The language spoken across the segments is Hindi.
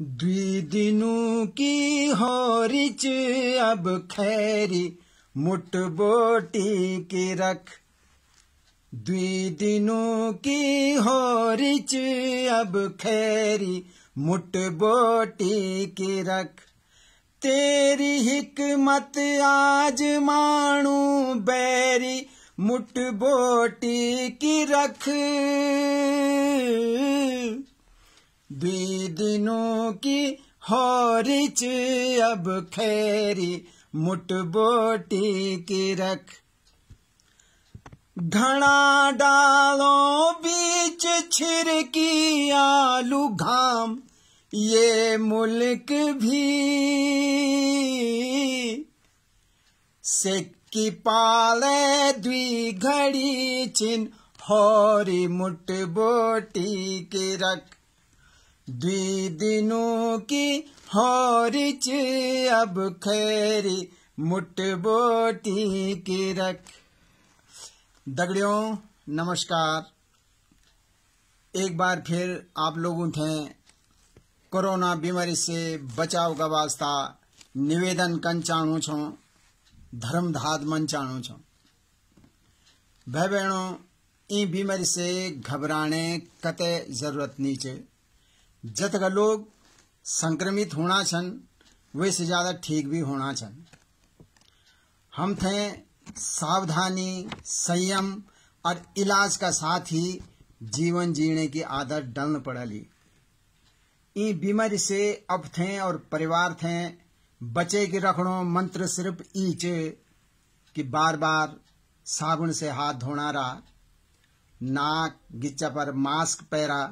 दुई की होरिच अब खैरी मुट बोटी की रख दुई की होरिच अब खैरी मुट बोटी की रख तेरी हिकमत आज मानू बैरी मुट बोटी की रख दी दिनों की होरिच अब खैरी बोटी की रख घना डालों बीच छिरकी आलू घाम ये मुल्क भी सिक्की पाले दी घड़ी चिन होरी मुट बोटी की रख दिनों की हौरिच अब खैरी मुठ बोटी की रख दगड़ियों नमस्कार एक बार फिर आप लोगों थे कोरोना बीमारी से बचाव का वास्ता निवेदन कन छो धर्म धात मन चाणु छो भाई बहनों ई बीमारी से घबराने कत जरूरत नहीं चाहिए का लोग संक्रमित होना छन वे से ज़्यादा ठीक भी होना छन हम थे सावधानी संयम और इलाज का साथ ही जीवन जीने की आदत डलन ली ई बीमारी से अब थे और परिवार थे बचे के रखणो मंत्र सिर्फ ई कि बार बार साबुन से हाथ धोना रहा नाक गिच्चा पर मास्क पहरा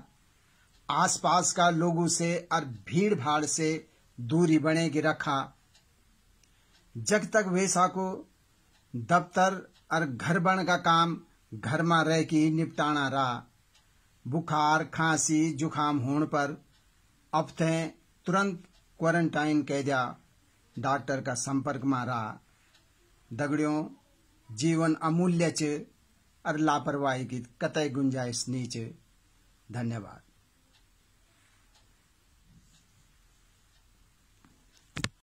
आसपास का लोगों से और भीड़ भाड़ से दूरी बनेगी रखा जब तक वैसा को दफ्तर और घर बन का काम घर में रह के निपटाना रहा बुखार खांसी जुकाम होने पर अब थे तुरंत क्वारंटाइन कह दिया डॉक्टर का संपर्क में रहा दगड़ियों जीवन अमूल्य च और लापरवाही की कतई गुंजाइश नीच धन्यवाद